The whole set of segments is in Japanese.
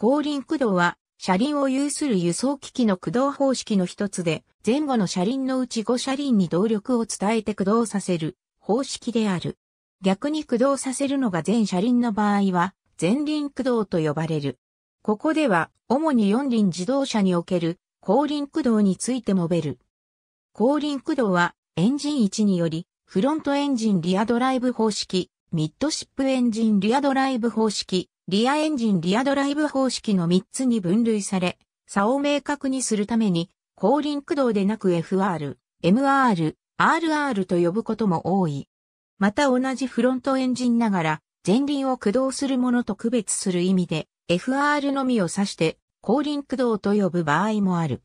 後輪駆動は、車輪を有する輸送機器の駆動方式の一つで、前後の車輪のうち5車輪に動力を伝えて駆動させる方式である。逆に駆動させるのが全車輪の場合は、前輪駆動と呼ばれる。ここでは、主に4輪自動車における後輪駆動について述べる。後輪駆動は、エンジン1により、フロントエンジンリアドライブ方式、ミッドシップエンジンリアドライブ方式、リアエンジンリアドライブ方式の3つに分類され、差を明確にするために、後輪駆動でなく FR、MR、RR と呼ぶことも多い。また同じフロントエンジンながら、前輪を駆動するものと区別する意味で、FR のみを指して、後輪駆動と呼ぶ場合もある。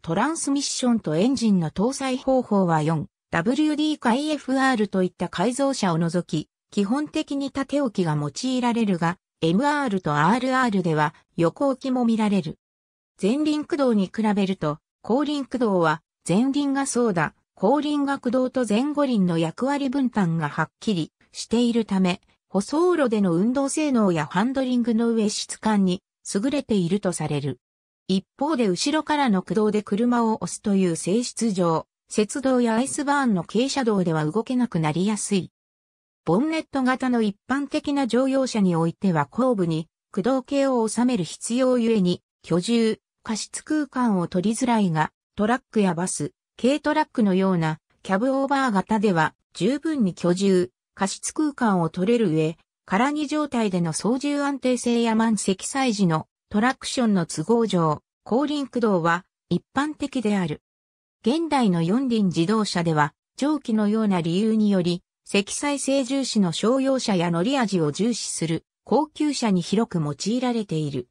トランスミッションとエンジンの搭載方法は 4WD か EFR といった改造車を除き、基本的に縦置きが用いられるが、MR と RR では横置きも見られる。前輪駆動に比べると、後輪駆動は前輪がそうだ、後輪が駆動と前後輪の役割分担がはっきりしているため、舗装路での運動性能やハンドリングの上質感に優れているとされる。一方で後ろからの駆動で車を押すという性質上、雪道やアイスバーンの傾斜道では動けなくなりやすい。ボンネット型の一般的な乗用車においては後部に駆動系を収める必要ゆえに居住、過失空間を取りづらいが、トラックやバス、軽トラックのようなキャブオーバー型では十分に居住、過失空間を取れる上、空に状態での操縦安定性や満積載時のトラクションの都合上、後輪駆動は一般的である。現代の四輪自動車では、上記のような理由により、積載性重視の商用車や乗り味を重視する高級車に広く用いられている。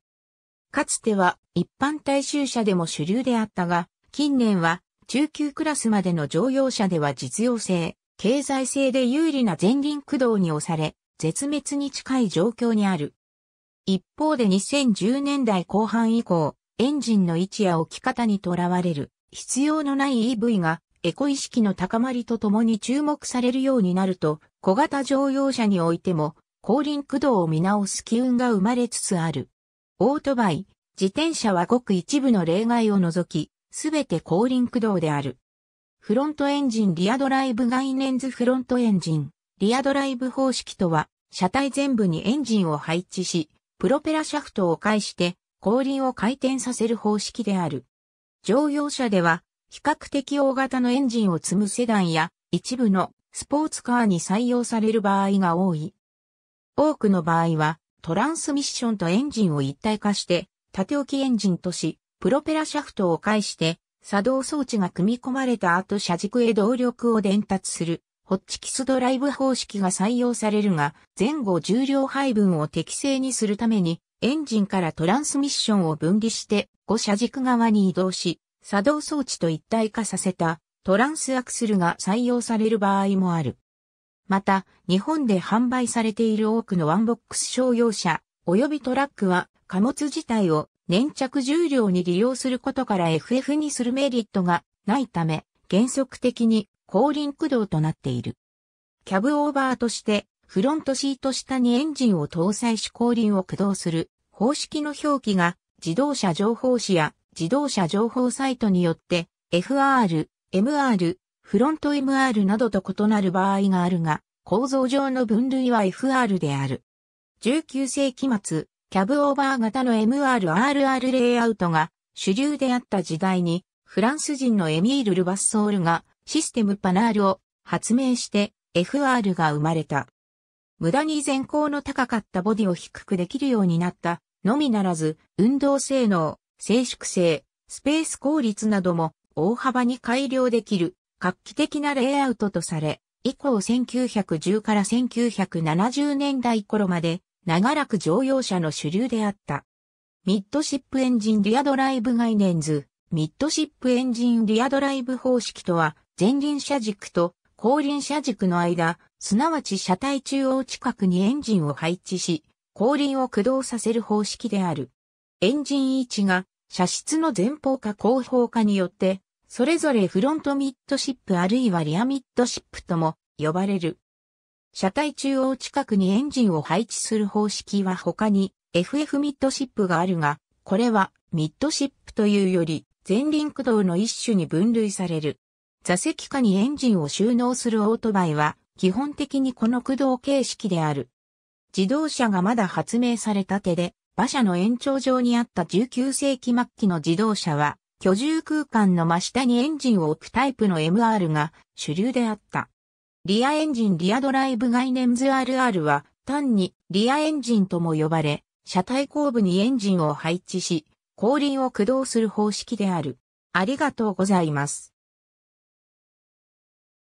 かつては一般大衆車でも主流であったが、近年は中級クラスまでの乗用車では実用性、経済性で有利な前輪駆動に押され、絶滅に近い状況にある。一方で2010年代後半以降、エンジンの位置や置き方にとらわれる必要のない EV がエコ意識の高まりとともに注目されるようになると、小型乗用車においても、後輪駆動を見直す機運が生まれつつある。オートバイ、自転車はごく一部の例外を除き、すべて後輪駆動である。フロントエンジンリアドライブ概念図フロントエンジン、リアドライブ方式とは、車体全部にエンジンを配置し、プロペラシャフトを介して、後輪を回転させる方式である。乗用車では、比較的大型のエンジンを積むセダンや一部のスポーツカーに採用される場合が多い。多くの場合はトランスミッションとエンジンを一体化して縦置きエンジンとし、プロペラシャフトを介して作動装置が組み込まれた後車軸へ動力を伝達するホッチキスドライブ方式が採用されるが前後重量配分を適正にするためにエンジンからトランスミッションを分離して5車軸側に移動し作動装置と一体化させたトランスアクスルが採用される場合もある。また、日本で販売されている多くのワンボックス商用車及びトラックは貨物自体を粘着重量に利用することから FF にするメリットがないため、原則的に後輪駆動となっている。キャブオーバーとしてフロントシート下にエンジンを搭載し後輪を駆動する方式の表記が自動車情報誌や自動車情報サイトによって FR、MR、フロント MR などと異なる場合があるが、構造上の分類は FR である。19世紀末、キャブオーバー型の MRRR レイアウトが主流であった時代に、フランス人のエミール・ルバッソールがシステムパナールを発明して FR が生まれた。無駄に前行の高かったボディを低くできるようになったのみならず、運動性能、静粛性、スペース効率なども大幅に改良できる画期的なレイアウトとされ、以降1910から1970年代頃まで長らく乗用車の主流であった。ミッドシップエンジンリアドライブ概念図、ミッドシップエンジンリアドライブ方式とは、前輪車軸と後輪車軸の間、すなわち車体中央近くにエンジンを配置し、後輪を駆動させる方式である。エンジン位置が車室の前方か後方かによって、それぞれフロントミッドシップあるいはリアミッドシップとも呼ばれる。車体中央近くにエンジンを配置する方式は他に FF ミッドシップがあるが、これはミッドシップというより前輪駆動の一種に分類される。座席下にエンジンを収納するオートバイは基本的にこの駆動形式である。自動車がまだ発明されたてで馬車の延長上にあった19世紀末期の自動車は、居住空間の真下にエンジンを置くタイプの MR が主流であった。リアエンジンリアドライブ概念図 RR は単にリアエンジンとも呼ばれ、車体後部にエンジンを配置し、後輪を駆動する方式である。ありがとうございます。